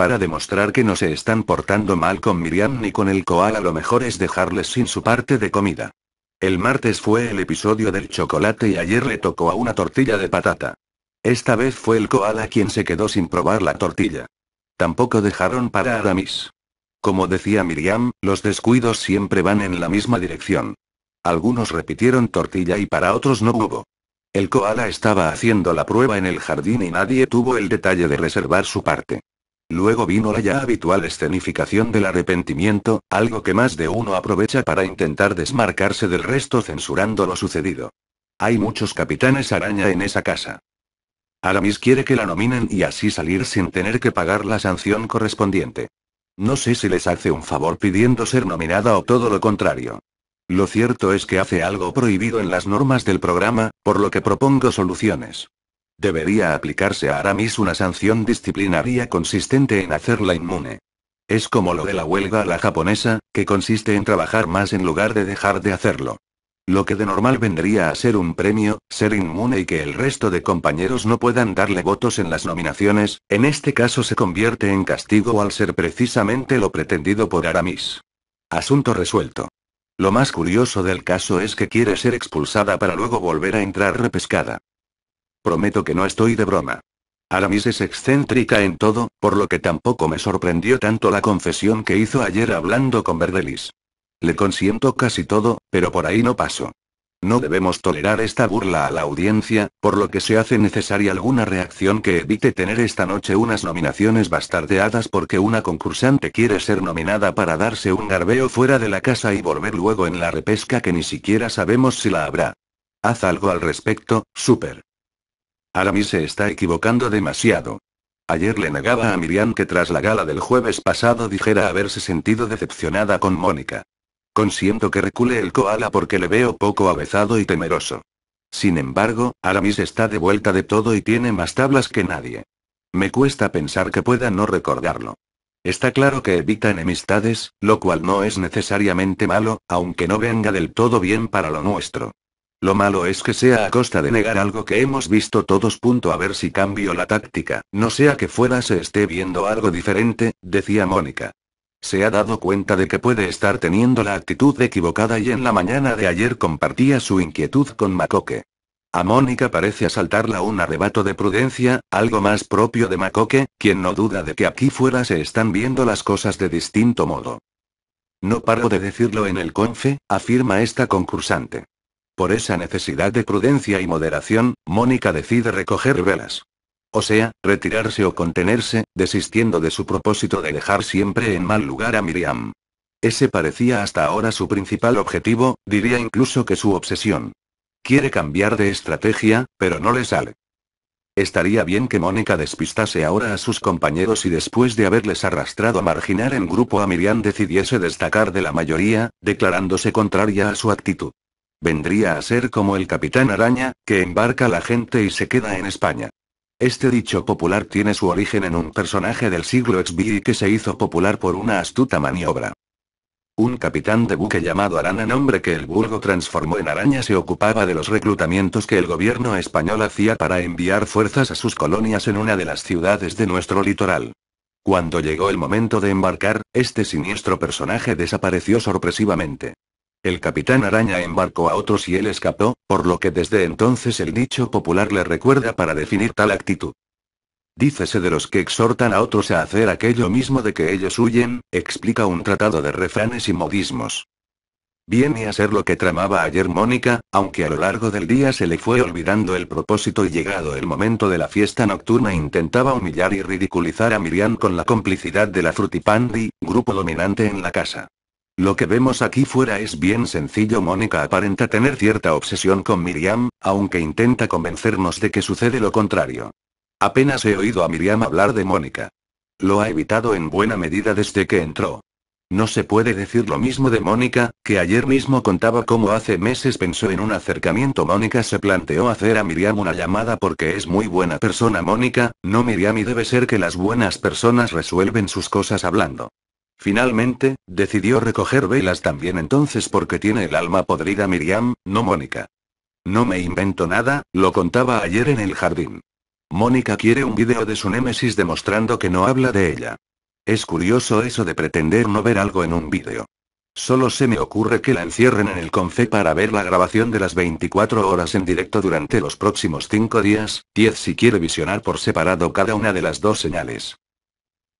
Para demostrar que no se están portando mal con Miriam ni con el koala lo mejor es dejarles sin su parte de comida. El martes fue el episodio del chocolate y ayer le tocó a una tortilla de patata. Esta vez fue el koala quien se quedó sin probar la tortilla. Tampoco dejaron para Aramis. Como decía Miriam, los descuidos siempre van en la misma dirección. Algunos repitieron tortilla y para otros no hubo. El koala estaba haciendo la prueba en el jardín y nadie tuvo el detalle de reservar su parte. Luego vino la ya habitual escenificación del arrepentimiento, algo que más de uno aprovecha para intentar desmarcarse del resto censurando lo sucedido. Hay muchos capitanes araña en esa casa. Aramis quiere que la nominen y así salir sin tener que pagar la sanción correspondiente. No sé si les hace un favor pidiendo ser nominada o todo lo contrario. Lo cierto es que hace algo prohibido en las normas del programa, por lo que propongo soluciones. Debería aplicarse a Aramis una sanción disciplinaria consistente en hacerla inmune. Es como lo de la huelga a la japonesa, que consiste en trabajar más en lugar de dejar de hacerlo. Lo que de normal vendría a ser un premio, ser inmune y que el resto de compañeros no puedan darle votos en las nominaciones, en este caso se convierte en castigo al ser precisamente lo pretendido por Aramis. Asunto resuelto. Lo más curioso del caso es que quiere ser expulsada para luego volver a entrar repescada. Prometo que no estoy de broma. Aramis es excéntrica en todo, por lo que tampoco me sorprendió tanto la confesión que hizo ayer hablando con Verdelis. Le consiento casi todo, pero por ahí no paso. No debemos tolerar esta burla a la audiencia, por lo que se hace necesaria alguna reacción que evite tener esta noche unas nominaciones bastardeadas porque una concursante quiere ser nominada para darse un garbeo fuera de la casa y volver luego en la repesca que ni siquiera sabemos si la habrá. Haz algo al respecto, Super. Aramis se está equivocando demasiado. Ayer le negaba a Miriam que tras la gala del jueves pasado dijera haberse sentido decepcionada con Mónica. Consiento que recule el koala porque le veo poco avezado y temeroso. Sin embargo, Aramis está de vuelta de todo y tiene más tablas que nadie. Me cuesta pensar que pueda no recordarlo. Está claro que evita enemistades, lo cual no es necesariamente malo, aunque no venga del todo bien para lo nuestro. Lo malo es que sea a costa de negar algo que hemos visto todos. Punto a ver si cambio la táctica, no sea que fuera se esté viendo algo diferente, decía Mónica. Se ha dado cuenta de que puede estar teniendo la actitud equivocada y en la mañana de ayer compartía su inquietud con Makoke. A Mónica parece asaltarla un arrebato de prudencia, algo más propio de Makoke, quien no duda de que aquí fuera se están viendo las cosas de distinto modo. No paro de decirlo en el confe, afirma esta concursante. Por esa necesidad de prudencia y moderación, Mónica decide recoger velas. O sea, retirarse o contenerse, desistiendo de su propósito de dejar siempre en mal lugar a Miriam. Ese parecía hasta ahora su principal objetivo, diría incluso que su obsesión. Quiere cambiar de estrategia, pero no le sale. Estaría bien que Mónica despistase ahora a sus compañeros y después de haberles arrastrado a marginar en grupo a Miriam decidiese destacar de la mayoría, declarándose contraria a su actitud. Vendría a ser como el capitán araña, que embarca la gente y se queda en España. Este dicho popular tiene su origen en un personaje del siglo XVI que se hizo popular por una astuta maniobra. Un capitán de buque llamado Arana, nombre que el burgo transformó en araña, se ocupaba de los reclutamientos que el gobierno español hacía para enviar fuerzas a sus colonias en una de las ciudades de nuestro litoral. Cuando llegó el momento de embarcar, este siniestro personaje desapareció sorpresivamente. El capitán araña embarcó a otros y él escapó, por lo que desde entonces el dicho popular le recuerda para definir tal actitud. Dícese de los que exhortan a otros a hacer aquello mismo de que ellos huyen, explica un tratado de refranes y modismos. Viene a ser lo que tramaba ayer Mónica, aunque a lo largo del día se le fue olvidando el propósito y llegado el momento de la fiesta nocturna intentaba humillar y ridiculizar a Miriam con la complicidad de la Frutipandi, grupo dominante en la casa. Lo que vemos aquí fuera es bien sencillo. Mónica aparenta tener cierta obsesión con Miriam, aunque intenta convencernos de que sucede lo contrario. Apenas he oído a Miriam hablar de Mónica. Lo ha evitado en buena medida desde que entró. No se puede decir lo mismo de Mónica, que ayer mismo contaba cómo hace meses pensó en un acercamiento. Mónica se planteó hacer a Miriam una llamada porque es muy buena persona Mónica, no Miriam y debe ser que las buenas personas resuelven sus cosas hablando. Finalmente, decidió recoger velas también entonces porque tiene el alma podrida Miriam, no Mónica. No me invento nada, lo contaba ayer en el jardín. Mónica quiere un vídeo de su némesis demostrando que no habla de ella. Es curioso eso de pretender no ver algo en un vídeo. Solo se me ocurre que la encierren en el CONFE para ver la grabación de las 24 horas en directo durante los próximos 5 días, 10 si quiere visionar por separado cada una de las dos señales.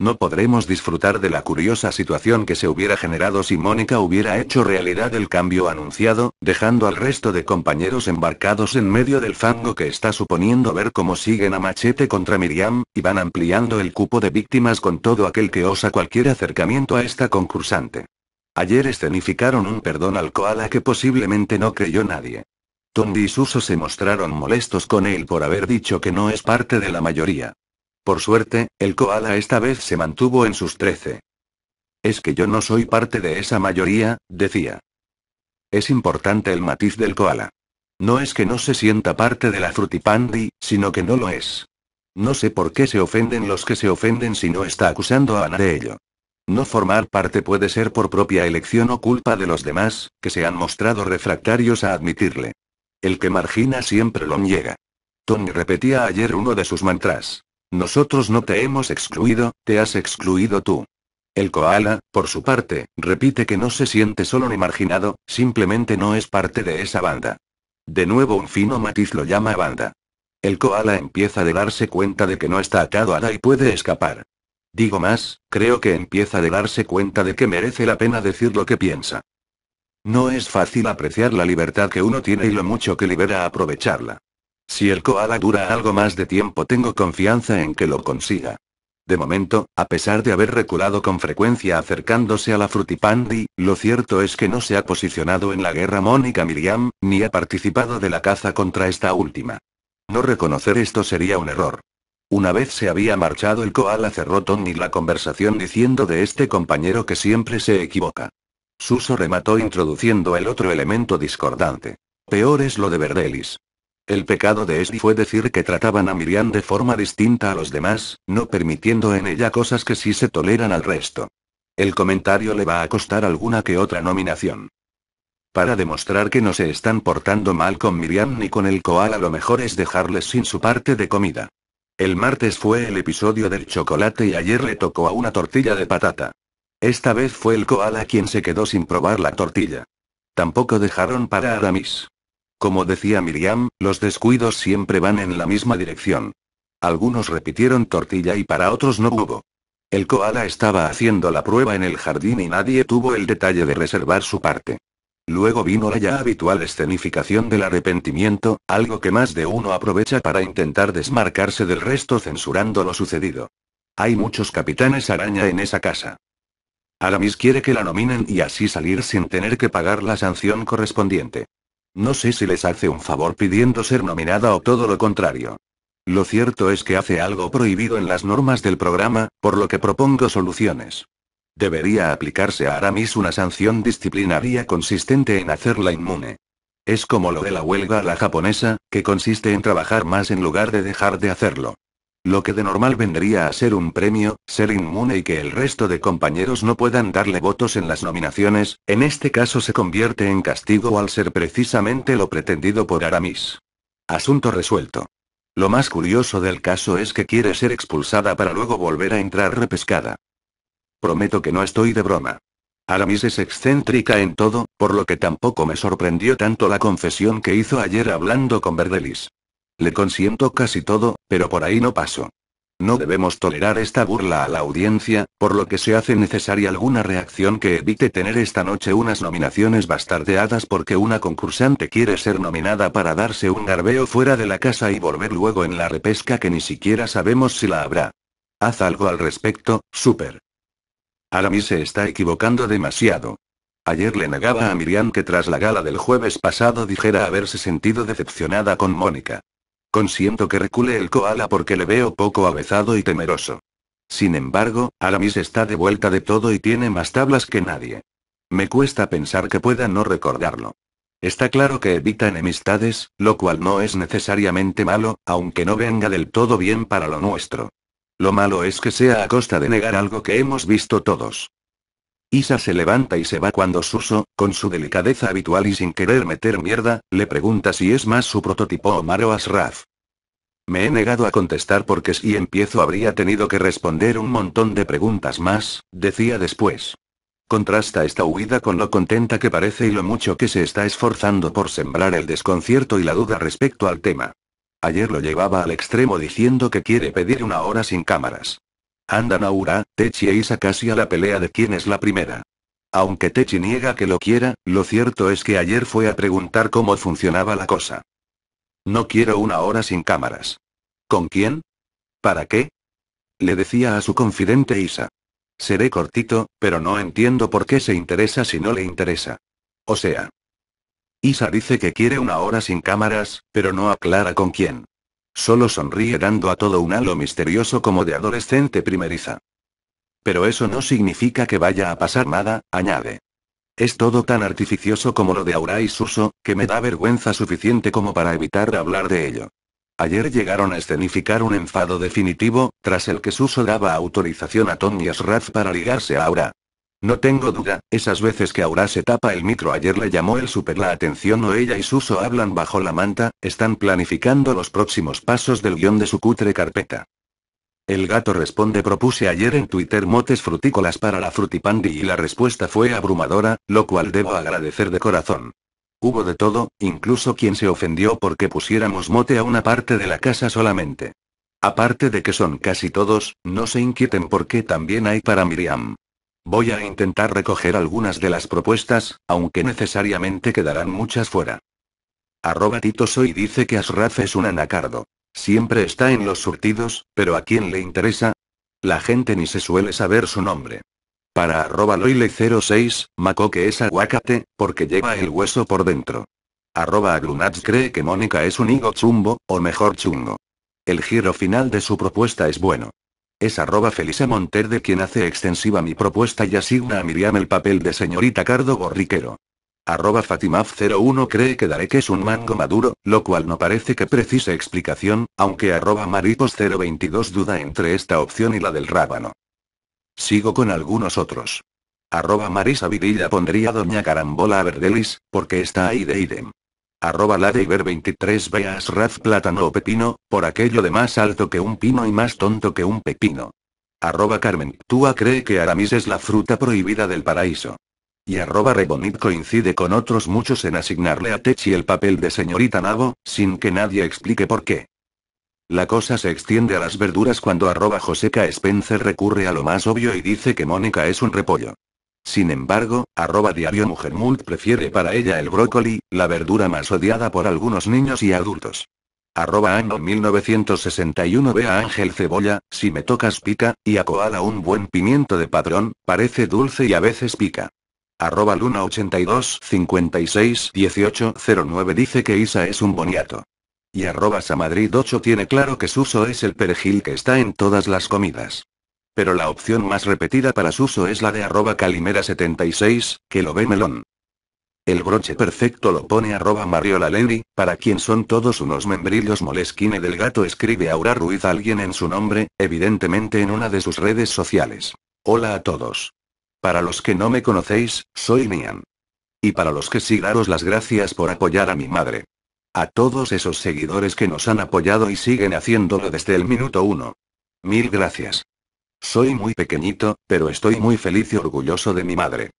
No podremos disfrutar de la curiosa situación que se hubiera generado si Mónica hubiera hecho realidad el cambio anunciado, dejando al resto de compañeros embarcados en medio del fango que está suponiendo ver cómo siguen a machete contra Miriam, y van ampliando el cupo de víctimas con todo aquel que osa cualquier acercamiento a esta concursante. Ayer escenificaron un perdón al koala que posiblemente no creyó nadie. Tondi y Suso se mostraron molestos con él por haber dicho que no es parte de la mayoría. Por suerte, el koala esta vez se mantuvo en sus trece. Es que yo no soy parte de esa mayoría, decía. Es importante el matiz del koala. No es que no se sienta parte de la frutipandi, sino que no lo es. No sé por qué se ofenden los que se ofenden si no está acusando a Ana de ello. No formar parte puede ser por propia elección o culpa de los demás, que se han mostrado refractarios a admitirle. El que margina siempre lo niega. Tony repetía ayer uno de sus mantras. Nosotros no te hemos excluido, te has excluido tú. El koala, por su parte, repite que no se siente solo ni marginado, simplemente no es parte de esa banda. De nuevo un fino matiz lo llama banda. El koala empieza de darse cuenta de que no está atado a la y puede escapar. Digo más, creo que empieza de darse cuenta de que merece la pena decir lo que piensa. No es fácil apreciar la libertad que uno tiene y lo mucho que libera aprovecharla. Si el koala dura algo más de tiempo tengo confianza en que lo consiga. De momento, a pesar de haber reculado con frecuencia acercándose a la Frutipandi, lo cierto es que no se ha posicionado en la guerra Mónica Miriam, ni ha participado de la caza contra esta última. No reconocer esto sería un error. Una vez se había marchado el koala cerró Tony la conversación diciendo de este compañero que siempre se equivoca. Suso remató introduciendo el otro elemento discordante. Peor es lo de Verdelis. El pecado de Esri fue decir que trataban a Miriam de forma distinta a los demás, no permitiendo en ella cosas que sí se toleran al resto. El comentario le va a costar alguna que otra nominación. Para demostrar que no se están portando mal con Miriam ni con el koala lo mejor es dejarles sin su parte de comida. El martes fue el episodio del chocolate y ayer le tocó a una tortilla de patata. Esta vez fue el koala quien se quedó sin probar la tortilla. Tampoco dejaron para Aramis. Como decía Miriam, los descuidos siempre van en la misma dirección. Algunos repitieron tortilla y para otros no hubo. El koala estaba haciendo la prueba en el jardín y nadie tuvo el detalle de reservar su parte. Luego vino la ya habitual escenificación del arrepentimiento, algo que más de uno aprovecha para intentar desmarcarse del resto censurando lo sucedido. Hay muchos capitanes araña en esa casa. Aramis quiere que la nominen y así salir sin tener que pagar la sanción correspondiente. No sé si les hace un favor pidiendo ser nominada o todo lo contrario. Lo cierto es que hace algo prohibido en las normas del programa, por lo que propongo soluciones. Debería aplicarse a Aramis una sanción disciplinaria consistente en hacerla inmune. Es como lo de la huelga a la japonesa, que consiste en trabajar más en lugar de dejar de hacerlo. Lo que de normal vendría a ser un premio, ser inmune y que el resto de compañeros no puedan darle votos en las nominaciones, en este caso se convierte en castigo al ser precisamente lo pretendido por Aramis. Asunto resuelto. Lo más curioso del caso es que quiere ser expulsada para luego volver a entrar repescada. Prometo que no estoy de broma. Aramis es excéntrica en todo, por lo que tampoco me sorprendió tanto la confesión que hizo ayer hablando con Verdelis. Le consiento casi todo, pero por ahí no paso. No debemos tolerar esta burla a la audiencia, por lo que se hace necesaria alguna reacción que evite tener esta noche unas nominaciones bastardeadas porque una concursante quiere ser nominada para darse un garbeo fuera de la casa y volver luego en la repesca que ni siquiera sabemos si la habrá. Haz algo al respecto, Super. Aramis se está equivocando demasiado. Ayer le negaba a Miriam que tras la gala del jueves pasado dijera haberse sentido decepcionada con Mónica. Consiento que recule el koala porque le veo poco avezado y temeroso. Sin embargo, Aramis está de vuelta de todo y tiene más tablas que nadie. Me cuesta pensar que pueda no recordarlo. Está claro que evita enemistades, lo cual no es necesariamente malo, aunque no venga del todo bien para lo nuestro. Lo malo es que sea a costa de negar algo que hemos visto todos. Isa se levanta y se va cuando Suso, con su delicadeza habitual y sin querer meter mierda, le pregunta si es más su prototipo Omar o Asraf. Me he negado a contestar porque si empiezo habría tenido que responder un montón de preguntas más, decía después. Contrasta esta huida con lo contenta que parece y lo mucho que se está esforzando por sembrar el desconcierto y la duda respecto al tema. Ayer lo llevaba al extremo diciendo que quiere pedir una hora sin cámaras. Anda Naura, Techi e Isa casi a la pelea de quién es la primera. Aunque Techi niega que lo quiera, lo cierto es que ayer fue a preguntar cómo funcionaba la cosa. No quiero una hora sin cámaras. ¿Con quién? ¿Para qué? Le decía a su confidente Isa. Seré cortito, pero no entiendo por qué se interesa si no le interesa. O sea. Isa dice que quiere una hora sin cámaras, pero no aclara con quién. Solo sonríe dando a todo un halo misterioso como de adolescente primeriza. Pero eso no significa que vaya a pasar nada, añade. Es todo tan artificioso como lo de Aura y Suso, que me da vergüenza suficiente como para evitar hablar de ello. Ayer llegaron a escenificar un enfado definitivo, tras el que Suso daba autorización a Tony y para ligarse a Aura. No tengo duda, esas veces que Aura se tapa el micro ayer le llamó el super la atención o ella y Suso hablan bajo la manta, están planificando los próximos pasos del guión de su cutre carpeta. El gato responde propuse ayer en Twitter motes frutícolas para la frutipandi y la respuesta fue abrumadora, lo cual debo agradecer de corazón. Hubo de todo, incluso quien se ofendió porque pusiéramos mote a una parte de la casa solamente. Aparte de que son casi todos, no se inquieten porque también hay para Miriam. Voy a intentar recoger algunas de las propuestas, aunque necesariamente quedarán muchas fuera. Arroba Tito Soy dice que Asraf es un anacardo. Siempre está en los surtidos, pero ¿a quién le interesa? La gente ni se suele saber su nombre. Para arroba loile06, mako que es aguacate, porque lleva el hueso por dentro. Arroba Aglunats cree que Mónica es un higo chumbo, o mejor chungo. El giro final de su propuesta es bueno. Es arroba Felisa Monter de quien hace extensiva mi propuesta y asigna a Miriam el papel de señorita Cardo Borriquero. Arroba Fatimaf01 cree que Daré que es un mango maduro, lo cual no parece que precise explicación, aunque arroba Maripos022 duda entre esta opción y la del rábano. Sigo con algunos otros. Arroba Marisa Virilla pondría Doña Carambola a Verdelis, porque está ahí de idem. Arroba 23 veas raz plátano o pepino, por aquello de más alto que un pino y más tonto que un pepino. Arroba Carmen Túa cree que Aramis es la fruta prohibida del paraíso. Y arroba Rebonit coincide con otros muchos en asignarle a Techi el papel de señorita Nabo, sin que nadie explique por qué. La cosa se extiende a las verduras cuando arroba Joseca Spencer recurre a lo más obvio y dice que Mónica es un repollo. Sin embargo, arroba diario Mujermult prefiere para ella el brócoli, la verdura más odiada por algunos niños y adultos. Arroba año 1961 ve a Ángel Cebolla, si me tocas pica, y a Koala un buen pimiento de padrón, parece dulce y a veces pica. Arroba Luna 82 56 dice que Isa es un boniato. Y arroba Samadrid 8 tiene claro que Suso es el perejil que está en todas las comidas pero la opción más repetida para su uso es la de arroba calimera76, que lo ve melón. El broche perfecto lo pone arroba Mariola Leni, para quien son todos unos membrillos molesquine del gato escribe Aura Ruiz alguien en su nombre, evidentemente en una de sus redes sociales. Hola a todos. Para los que no me conocéis, soy Nian. Y para los que sí daros las gracias por apoyar a mi madre. A todos esos seguidores que nos han apoyado y siguen haciéndolo desde el minuto uno. Mil gracias. Soy muy pequeñito, pero estoy muy feliz y orgulloso de mi madre.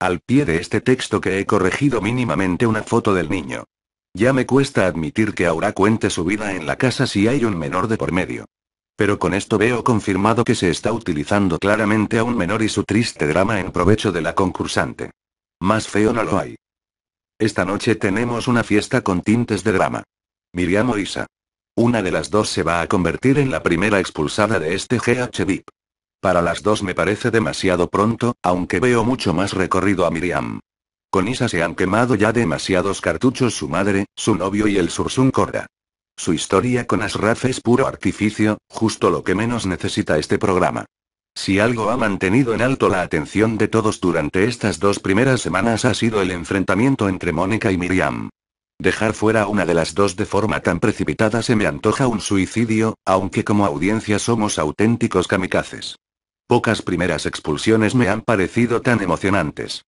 Al pie de este texto que he corregido mínimamente una foto del niño. Ya me cuesta admitir que Aura cuente su vida en la casa si hay un menor de por medio. Pero con esto veo confirmado que se está utilizando claramente a un menor y su triste drama en provecho de la concursante. Más feo no lo hay. Esta noche tenemos una fiesta con tintes de drama. Miriam o Isa. Una de las dos se va a convertir en la primera expulsada de este GH VIP. Para las dos me parece demasiado pronto, aunque veo mucho más recorrido a Miriam. Con Isa se han quemado ya demasiados cartuchos su madre, su novio y el Sursun Corda. Su historia con Asraf es puro artificio, justo lo que menos necesita este programa. Si algo ha mantenido en alto la atención de todos durante estas dos primeras semanas ha sido el enfrentamiento entre Mónica y Miriam. Dejar fuera a una de las dos de forma tan precipitada se me antoja un suicidio, aunque como audiencia somos auténticos kamikazes. Pocas primeras expulsiones me han parecido tan emocionantes.